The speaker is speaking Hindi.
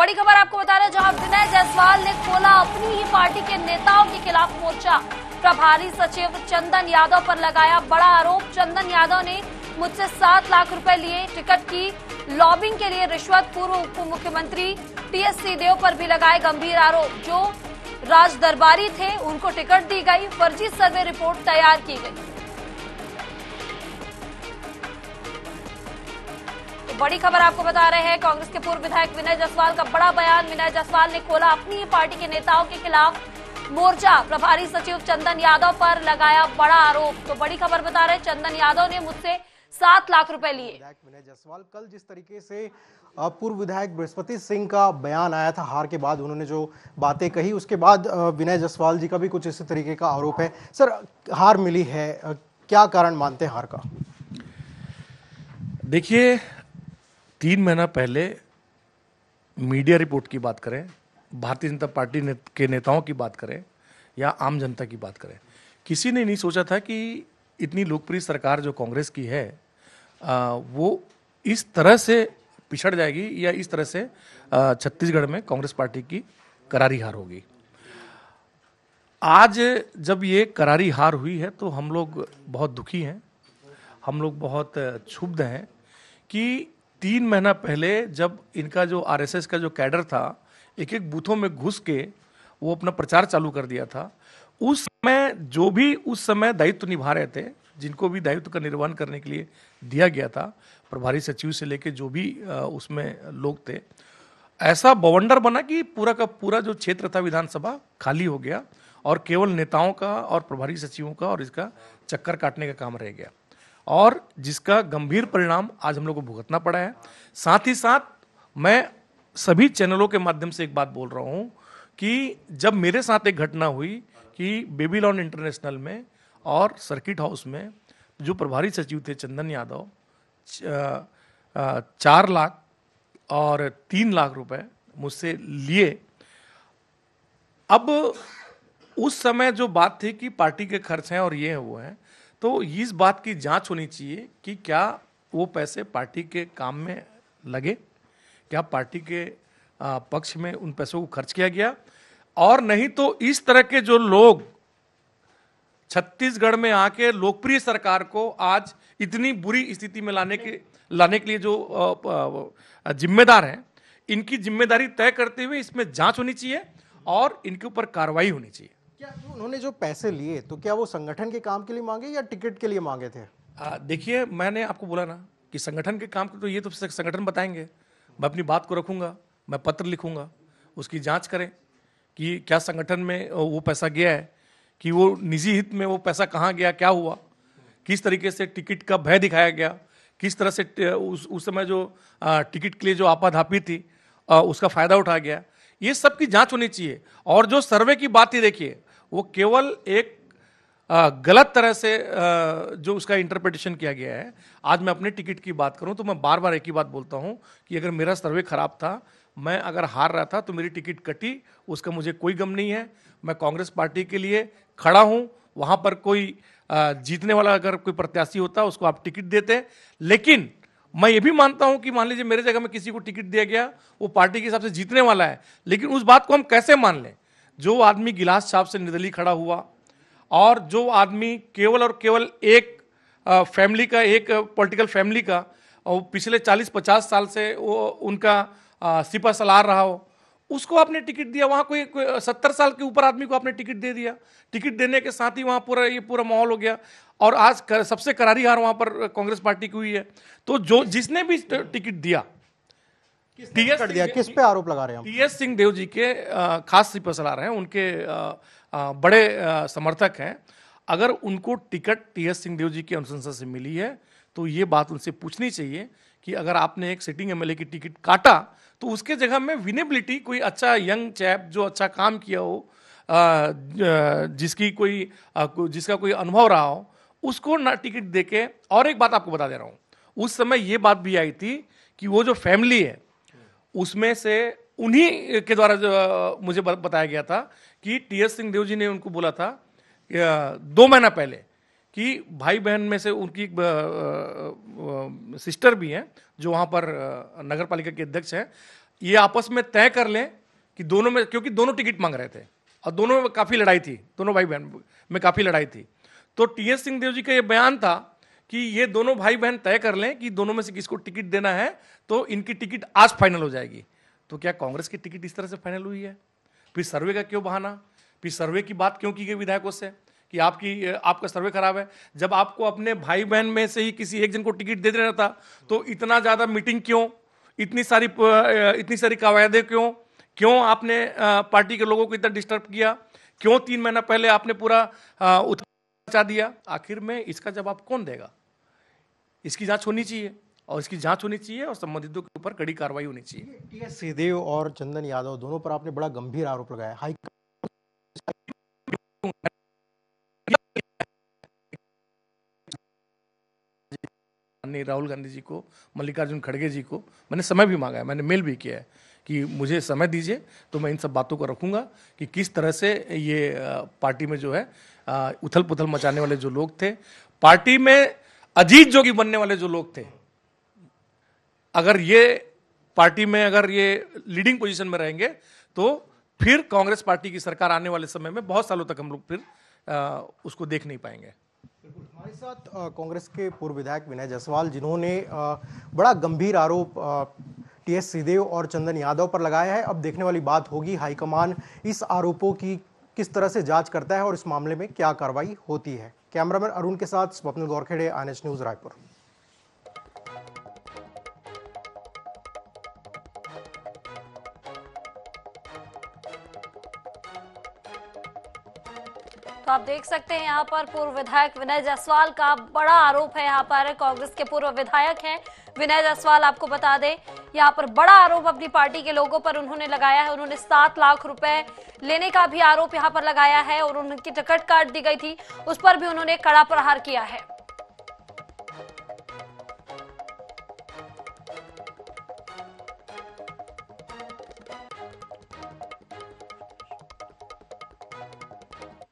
बड़ी खबर आपको बता रहे जहां विनय जायसवाल ने खोला अपनी ही पार्टी के नेताओं के खिलाफ मोर्चा प्रभारी सचिव चंदन यादव पर लगाया बड़ा आरोप चंदन यादव ने मुझसे सात लाख रुपए लिए टिकट की लॉबिंग के लिए रिश्वत पूर्व उप मुख्यमंत्री टीएस सिंहदेव पर भी लगाए गंभीर आरोप जो राज दरबारी थे उनको टिकट दी गई फर्जी सर्वे रिपोर्ट तैयार की गई बड़ी खबर आपको बता रहे हैं कांग्रेस के पूर्व विधायक विनय जसवाल का बड़ा बयान विनय जसवाल ने खोला अपनी पार्टी के नेताओं के खिलाफ मोर्चा प्रभारी सचिव चंदन यादव पर लगाया बड़ा आरोप तो बड़ी खबर बता रहे चंदन यादव ने मुझसे सात लाख रुपए लिए विनय जसवाल कल जिस तरीके से पूर्व विधायक बृहस्पति सिंह का बयान आया था हार के बाद उन्होंने जो बातें कही उसके बाद विनय जसवाल जी का भी कुछ इसी तरीके का आरोप है सर हार मिली है क्या कारण मानते हैं हार का देखिए तीन महीना पहले मीडिया रिपोर्ट की बात करें भारतीय जनता पार्टी ने, के नेताओं की बात करें या आम जनता की बात करें किसी ने नहीं सोचा था कि इतनी लोकप्रिय सरकार जो कांग्रेस की है आ, वो इस तरह से पिछड़ जाएगी या इस तरह से छत्तीसगढ़ में कांग्रेस पार्टी की करारी हार होगी आज जब ये करारी हार हुई है तो हम लोग बहुत दुखी हैं हम लोग बहुत क्षुब्ध हैं कि तीन महीना पहले जब इनका जो आरएसएस का जो कैडर था एक एक बूथों में घुस के वो अपना प्रचार चालू कर दिया था उस समय जो भी उस समय दायित्व निभा रहे थे जिनको भी दायित्व का निर्वहन करने के लिए दिया गया था प्रभारी सचिव से लेकर जो भी उसमें लोग थे ऐसा बवंडर बना कि पूरा का पूरा जो क्षेत्र था विधानसभा खाली हो गया और केवल नेताओं का और प्रभारी सचिवों का और इसका चक्कर काटने का काम रह गया और जिसका गंभीर परिणाम आज हम लोग को भुगतना पड़ा है साथ ही साथ मैं सभी चैनलों के माध्यम से एक बात बोल रहा हूँ कि जब मेरे साथ एक घटना हुई कि बेबीलॉन इंटरनेशनल में और सर्किट हाउस में जो प्रभारी सचिव थे चंदन यादव चार लाख और तीन लाख रुपए मुझसे लिए अब उस समय जो बात थी कि पार्टी के खर्च हैं और ये हैं वो हैं तो इस बात की जांच होनी चाहिए कि क्या वो पैसे पार्टी के काम में लगे क्या पार्टी के पक्ष में उन पैसों को खर्च किया गया और नहीं तो इस तरह के जो लोग छत्तीसगढ़ में आके लोकप्रिय सरकार को आज इतनी बुरी स्थिति में लाने के लाने के लिए जो जिम्मेदार हैं इनकी जिम्मेदारी तय करते हुए इसमें जांच होनी चाहिए और इनके ऊपर कार्रवाई होनी चाहिए क्या उन्होंने जो पैसे लिए तो क्या वो संगठन के काम के लिए मांगे या टिकट के लिए मांगे थे देखिए मैंने आपको बोला ना कि संगठन के काम तो ये तो संगठन बताएंगे मैं अपनी बात को रखूंगा मैं पत्र लिखूंगा उसकी जाँच करें कि क्या संगठन में वो पैसा गया है कि वो निजी हित में वो पैसा कहाँ गया क्या हुआ किस तरीके से टिकट का भय दिखाया गया किस तरह से उस उस समय जो टिकट के लिए जो आपाधापी थी उसका फ़ायदा उठाया गया ये सब की जांच होनी चाहिए और जो सर्वे की बात ही देखिए वो केवल एक गलत तरह से जो उसका इंटरप्रिटेशन किया गया है आज मैं अपने टिकट की बात करूं तो मैं बार बार एक ही बात बोलता हूं कि अगर मेरा सर्वे खराब था मैं अगर हार रहा था तो मेरी टिकट कटी उसका मुझे कोई गम नहीं है मैं कांग्रेस पार्टी के लिए खड़ा हूं वहां पर कोई जीतने वाला अगर कोई प्रत्याशी होता उसको आप टिकट देते लेकिन मैं ये भी मानता हूं कि मान लीजिए मेरे जगह में किसी को टिकट दिया गया वो पार्टी के हिसाब से जीतने वाला है लेकिन उस बात को हम कैसे मान लें जो आदमी गिलास साहब से निर्दलीय खड़ा हुआ और जो आदमी केवल और केवल एक फैमिली का एक पॉलिटिकल फैमिली का और पिछले 40-50 साल से वो उनका सिपा सलार रहा हो उसको आपने टिकट दिया वहाँ कोई, कोई सत्तर साल के ऊपर आदमी को आपने टिकट दे दिया टिकट देने के साथ ही वहाँ पूरा ये पूरा माहौल हो गया और आज कर, सबसे करारी हार वहाँ पर कांग्रेस पार्टी की हुई है तो जो जिसने भी टिकट दिया टीएस कट दिया किस पे आरोप लगा रहे हैं टीएस सिंह देव जी के खास रहे हैं उनके बड़े समर्थक हैं अगर उनको टिकट टीएस सिंह देव जी के अनुशंसा से मिली है तो ये बात उनसे पूछनी चाहिए कि अगर आपने एक सिटिंग एमएलए की टिकट काटा तो उसके जगह में विनेबिलिटी कोई अच्छा यंग चैप जो अच्छा काम किया हो जिसकी कोई जिसका कोई अनुभव रहा हो उसको ना टिकट दे के और एक बात आपको बता दे रहा हूँ उस समय ये बात भी आई थी कि वो जो फैमिली है उसमें से उन्हीं के द्वारा जो मुझे बताया गया था कि टी एस सिंहदेव जी ने उनको बोला था दो महीना पहले कि भाई बहन में से उनकी एक सिस्टर भी हैं जो वहाँ पर नगर पालिका के अध्यक्ष हैं ये आपस में तय कर लें कि दोनों में क्योंकि दोनों टिकट मांग रहे थे और दोनों में काफ़ी लड़ाई थी दोनों भाई बहन में काफ़ी लड़ाई थी तो टी एस सिंहदेव जी का ये बयान था कि ये दोनों भाई बहन तय कर लें कि दोनों में से किसको टिकट देना है तो इनकी टिकट आज फाइनल हो जाएगी तो क्या कांग्रेस की टिकट इस तरह से फाइनल हुई है फिर सर्वे का क्यों बहाना फिर सर्वे की बात क्यों की गई विधायकों से कि आपकी आपका सर्वे खराब है जब आपको अपने भाई बहन में से ही किसी एक जन को टिकट दे देना था तो इतना ज़्यादा मीटिंग क्यों इतनी सारी इतनी सारी कवायदे क्यों क्यों आपने पार्टी के लोगों को इतना डिस्टर्ब किया क्यों तीन महीना पहले आपने पूरा उत्तर दिया आखिर में इसका जवाब कौन देगा इसकी जांच होनी चाहिए और इसकी जांच होनी चाहिए और संबंधितों के ऊपर कड़ी कार्रवाई होनी चाहिए टी एस सिंहदेव और चंदन यादव दोनों पर आपने बड़ा गंभीर आरोप लगाया हाई राहुल गांधी जी को मल्लिकार्जुन खड़गे जी को मैंने समय भी मांगा है मैंने मेल भी किया है कि मुझे समय दीजिए तो मैं इन सब बातों को रखूंगा कि किस तरह से ये पार्टी में जो है उथल पुथल मचाने वाले जो लोग थे पार्टी में अजीत जोगी बनने वाले जो लोग थे अगर ये पार्टी में अगर ये लीडिंग पोजीशन में रहेंगे तो फिर कांग्रेस पार्टी की सरकार आने वाले समय में बहुत सालों तक हम लोग फिर आ, उसको देख नहीं पाएंगे हमारे साथ कांग्रेस के पूर्व विधायक विनय जायसवाल जिन्होंने बड़ा गंभीर आरोप टी एस सिंहदेव और चंदन यादव पर लगाया है अब देखने वाली बात होगी हाईकमान इस आरोपों की किस तरह से जांच करता है और इस मामले में क्या कार्रवाई होती है कैमरामैन अरुण के साथ स्वप्निल गौरखेड़े आर न्यूज़ रायपुर तो आप देख सकते हैं यहाँ पर पूर्व विधायक विनय जायसवाल का बड़ा आरोप है यहाँ पर कांग्रेस के पूर्व विधायक हैं विनय जायसवाल आपको बता दें यहाँ पर बड़ा आरोप अपनी पार्टी के लोगों पर उन्होंने लगाया है उन्होंने सात लाख रुपए लेने का भी आरोप यहाँ पर लगाया है और उनकी टिकट काट दी गई थी उस पर भी उन्होंने कड़ा प्रहार किया है